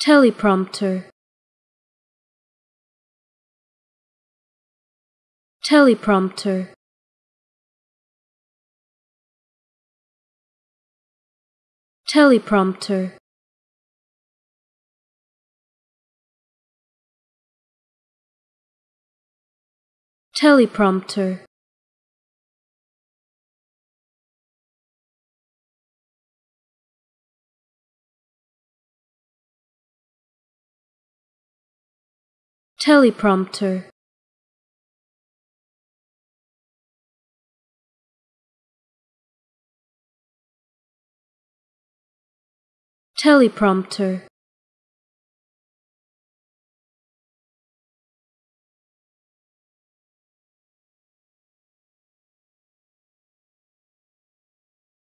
Teleprompter Teleprompter Teleprompter Teleprompter Teleprompter Teleprompter